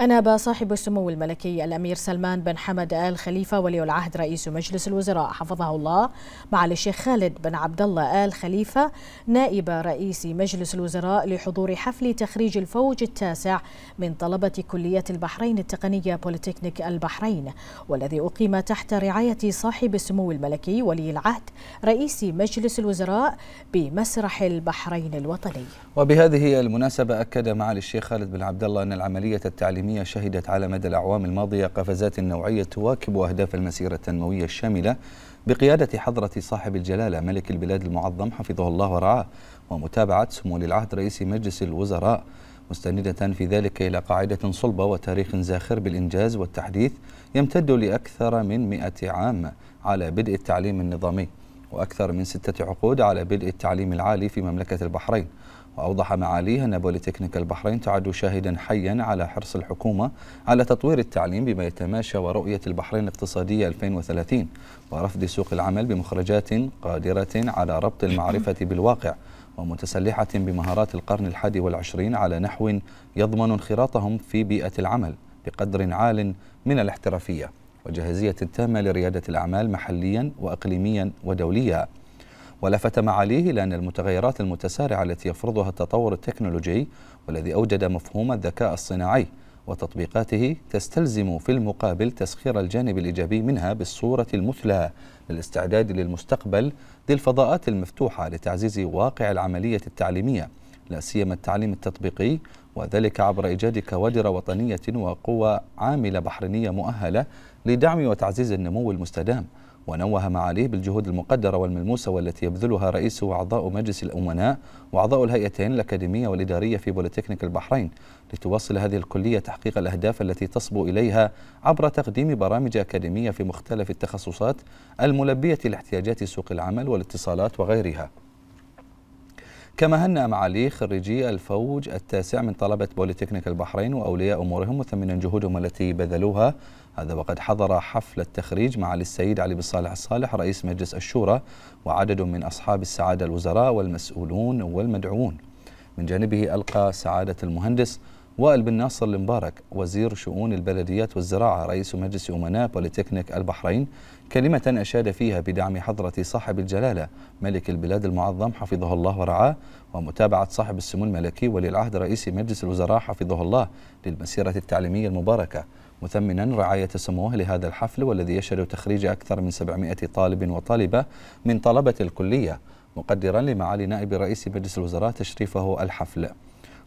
أناب صاحب السمو الملكي الأمير سلمان بن حمد آل خليفة ولي العهد رئيس مجلس الوزراء حفظه الله معالي الشيخ خالد بن عبد الله آل خليفة نائب رئيس مجلس الوزراء لحضور حفل تخريج الفوج التاسع من طلبة كلية البحرين التقنية بوليتكنيك البحرين والذي أقيم تحت رعاية صاحب السمو الملكي ولي العهد رئيس مجلس الوزراء بمسرح البحرين الوطني وبهذه المناسبة أكد معالي الشيخ خالد بن عبد الله أن العملية التعليمية الإقليمية شهدت على مدى الأعوام الماضية قفزات نوعية تواكب أهداف المسيرة التنموية الشاملة بقيادة حضرة صاحب الجلالة ملك البلاد المعظم حفظه الله ورعاه ومتابعة سمو العهد رئيس مجلس الوزراء مستندة في ذلك إلى قاعدة صلبة وتاريخ زاخر بالإنجاز والتحديث يمتد لأكثر من مئة عام على بدء التعليم النظامي وأكثر من ستة عقود على بدء التعليم العالي في مملكة البحرين وأوضح معاليه أن بوليتكنيك البحرين تعد شاهدا حيا على حرص الحكومة على تطوير التعليم بما يتماشى ورؤية البحرين الاقتصادية 2030 ورفض سوق العمل بمخرجات قادرة على ربط المعرفة بالواقع ومتسلحة بمهارات القرن الحادي والعشرين على نحو يضمن انخراطهم في بيئة العمل بقدر عال من الاحترافية والجاهزية التامة لريادة الأعمال محليا وأقليميا ودوليا ولفت معاليه لأن المتغيرات المتسارعة التي يفرضها التطور التكنولوجي والذي أوجد مفهوم الذكاء الصناعي وتطبيقاته تستلزم في المقابل تسخير الجانب الإيجابي منها بالصورة المثلى للاستعداد للمستقبل ذي الفضاءات المفتوحة لتعزيز واقع العملية التعليمية لا سيما التعليم التطبيقي وذلك عبر إيجاد كوادر وطنية وقوى عاملة بحرينية مؤهلة لدعم وتعزيز النمو المستدام ونوه معاليه بالجهود المقدرة والملموسة والتي يبذلها رئيس وأعضاء مجلس الأمناء وأعضاء الهيئتين الأكاديمية والإدارية في بوليتكنيك البحرين لتواصل هذه الكلية تحقيق الأهداف التي تصبو إليها عبر تقديم برامج أكاديمية في مختلف التخصصات الملبية لاحتياجات سوق العمل والاتصالات وغيرها كما هنأ معالي خريجي الفوج التاسع من طلبة بوليتكنيك البحرين وأولياء أمورهم وثمن جهودهم التي بذلوها هذا وقد حضر حفل التخريج معالي السيد علي بن صالح الصالح رئيس مجلس الشورى وعدد من أصحاب السعادة الوزراء والمسؤولون والمدعوون من جانبه ألقى سعادة المهندس وائل بن ناصر المبارك وزير شؤون البلديات والزراعة رئيس مجلس أمناء بوليتكنيك البحرين كلمة أشاد فيها بدعم حضرة صاحب الجلالة ملك البلاد المعظم حفظه الله ورعاه ومتابعة صاحب السمو الملكي ولي العهد رئيس مجلس الوزراء حفظه الله للمسيرة التعليمية المباركة مثمنا رعاية سموه لهذا الحفل والذي يشهد تخريج أكثر من 700 طالب وطالبة من طلبة الكلية مقدرا لمعالي نائب رئيس مجلس الوزراء تشريفه الحفل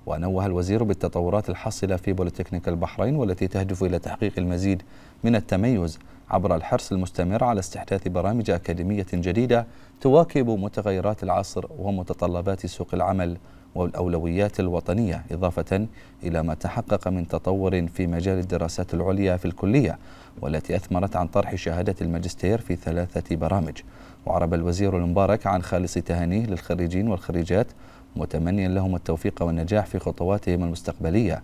ونوه الوزير بالتطورات الحاصلة في بوليتكنيك البحرين والتي تهدف إلى تحقيق المزيد من التميز عبر الحرص المستمر على استحداث برامج أكاديمية جديدة تواكب متغيرات العصر ومتطلبات سوق العمل والأولويات الوطنية إضافة إلى ما تحقق من تطور في مجال الدراسات العليا في الكلية والتي أثمرت عن طرح شهادة الماجستير في ثلاثة برامج وعرب الوزير المبارك عن خالص تهانيه للخريجين والخريجات متمنيا لهم التوفيق والنجاح في خطواتهم المستقبلية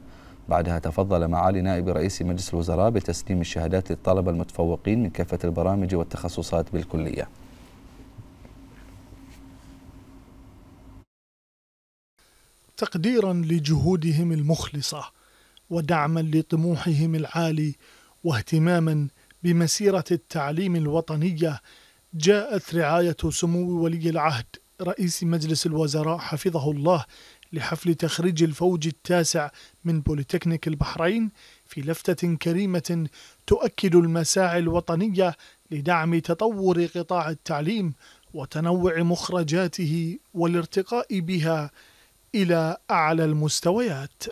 بعدها تفضل معالي نائب رئيس مجلس الوزراء بتسليم الشهادات للطلبة المتفوقين من كافة البرامج والتخصصات بالكلية تقديرا لجهودهم المخلصة ودعما لطموحهم العالي واهتماما بمسيرة التعليم الوطنية جاءت رعاية سمو ولي العهد رئيس مجلس الوزراء حفظه الله لحفل تخريج الفوج التاسع من بوليتكنيك البحرين في لفتة كريمة تؤكد المساعي الوطنية لدعم تطور قطاع التعليم وتنوع مخرجاته والارتقاء بها إلى أعلى المستويات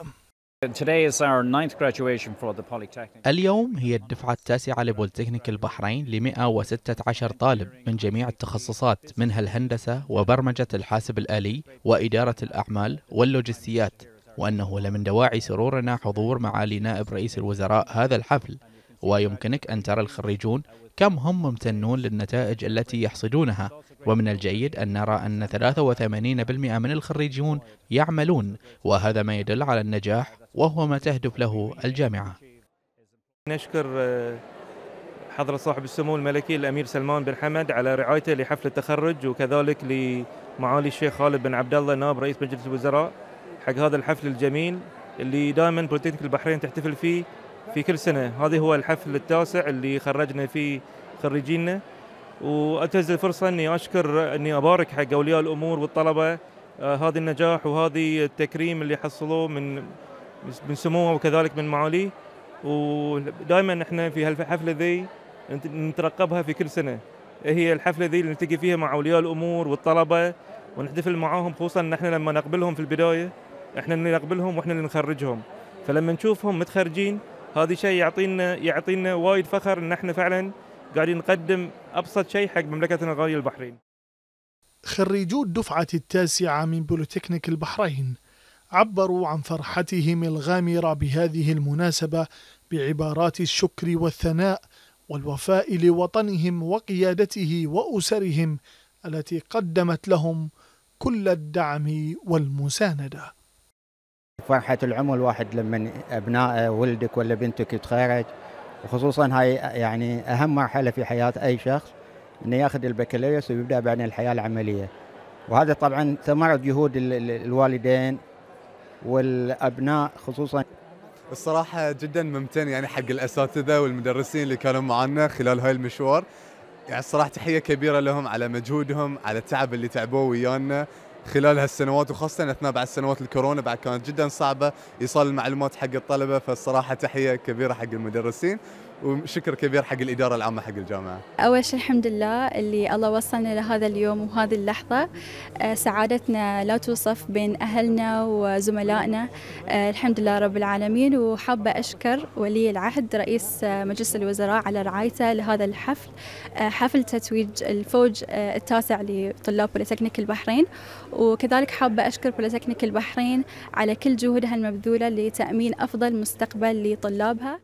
اليوم هي الدفعة التاسعة لبولتكنيك البحرين ل 116 طالب من جميع التخصصات منها الهندسة وبرمجة الحاسب الآلي وإدارة الأعمال واللوجستيات وأنه لمن دواعي سرورنا حضور معالي نائب رئيس الوزراء هذا الحفل ويمكنك أن ترى الخريجون كم هم ممتنون للنتائج التي يحصدونها ومن الجيد أن نرى أن 83% من الخريجون يعملون وهذا ما يدل على النجاح وهو ما تهدف له الجامعة نشكر آه، حضرة صاحب السمو الملكي الأمير سلمان بن حمد على رعايته لحفل التخرج وكذلك لمعالي الشيخ خالد بن عبد الله نائب رئيس مجلس الوزراء حق هذا الحفل الجميل اللي دائما بوليتكنيك البحرين تحتفل فيه في كل سنة هذا هو الحفل التاسع اللي خرجنا فيه خريجينا وانتهز الفرصه اني اشكر اني ابارك حق اولياء الامور والطلبه آه، هذا النجاح وهذه التكريم اللي حصلوه من من سموه وكذلك من معاليه ودائما احنا في هالحفله ذي نترقبها في كل سنه هي الحفله ذي اللي نلتقي فيها مع اولياء الامور والطلبه ونحتفل معاهم خصوصا ان احنا لما نقبلهم في البدايه احنا اللي نقبلهم واحنا اللي نخرجهم فلما نشوفهم متخرجين هذا شيء يعطينا يعطينا وايد فخر ان احنا فعلا قاعدين نقدم أبسط شيء حق مملكتنا الغالية البحرين خريجو الدفعة التاسعة من بوليتكنيك البحرين عبروا عن فرحتهم الغامرة بهذه المناسبة بعبارات الشكر والثناء والوفاء لوطنهم وقيادته وأسرهم التي قدمت لهم كل الدعم والمساندة فرحة العمر الواحد لما أبنائه ولدك ولا بنتك يتخرج وخصوصا هاي يعني اهم مرحله في حياه اي شخص انه ياخذ البكالوريوس ويبدا بعدين الحياه العمليه وهذا طبعا ثمره جهود الوالدين والابناء خصوصا الصراحه جدا ممتن يعني حق الاساتذه والمدرسين اللي كانوا معنا خلال هاي المشوار يعني الصراحه تحيه كبيره لهم على مجهودهم على التعب اللي تعبوه ويانا خلال هالسنوات وخاصة أثناء بعد سنوات الكورونا بعد كانت جدا صعبة إيصال المعلومات حق الطلبة فالصراحة تحية كبيرة حق المدرسين وشكر كبير حق الإدارة العامة حق الجامعة أول شيء الحمد لله اللي الله وصلنا لهذا اليوم وهذه اللحظة آه، سعادتنا لا توصف بين أهلنا وزملائنا آه، الحمد لله رب العالمين وحابة أشكر ولي العهد رئيس آه، مجلس الوزراء على رعايته لهذا الحفل حفل تتويج الفوج التاسع لطلاب بوليتكنيك البحرين وكذلك حابة أشكر بوليتكنيك البحرين على كل جهودها المبذولة لتأمين أفضل مستقبل لطلابها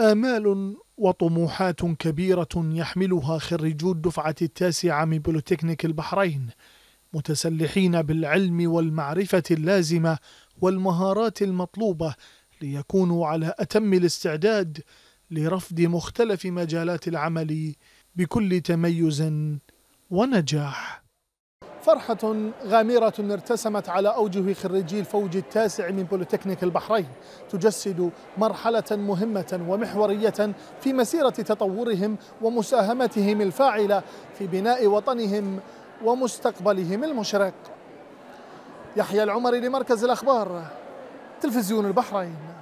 آمال وطموحات كبيرة يحملها خريجو الدفعة التاسعة من بوليتكنيك البحرين متسلحين بالعلم والمعرفة اللازمة والمهارات المطلوبة ليكونوا على أتم الاستعداد لرفض مختلف مجالات العمل بكل تميز ونجاح فرحة غامرة ارتسمت على أوجه خريجي الفوج التاسع من بوليتكنيك البحرين تجسد مرحلة مهمة ومحورية في مسيرة تطورهم ومساهمتهم الفاعلة في بناء وطنهم ومستقبلهم المشرق يحيى العمري لمركز الأخبار تلفزيون البحرين